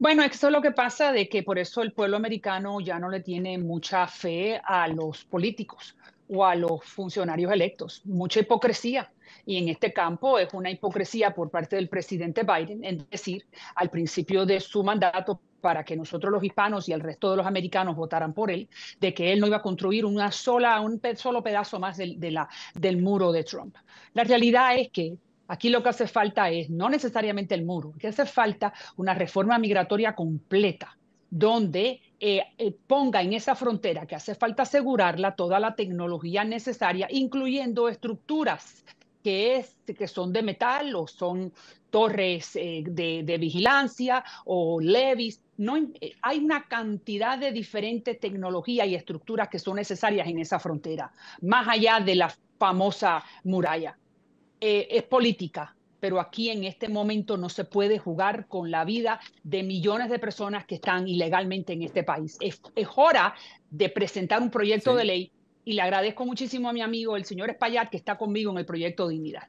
Bueno, eso es lo que pasa de que por eso el pueblo americano ya no le tiene mucha fe a los políticos o a los funcionarios electos. Mucha hipocresía. Y en este campo es una hipocresía por parte del presidente Biden en decir al principio de su mandato para que nosotros los hispanos y el resto de los americanos votaran por él, de que él no iba a construir una sola, un solo pedazo más del muro de Trump. La realidad es que Aquí lo que hace falta es no necesariamente el muro, que hace falta una reforma migratoria completa, donde eh, eh, ponga en esa frontera que hace falta asegurarla toda la tecnología necesaria, incluyendo estructuras que, son de metal o son torres eh, de, vigilancia o levis. hay una cantidad de diferentes tecnologías y estructuras que son necesarias en esa frontera, más allá de la famosa muralla. Eh, es política, pero aquí en este momento no se puede jugar con la vida de millones de personas que están ilegalmente en este país. Es, hora de presentar un proyecto de ley y le agradezco muchísimo a mi amigo, el señor Espaillat, que está conmigo en el proyecto Dignidad.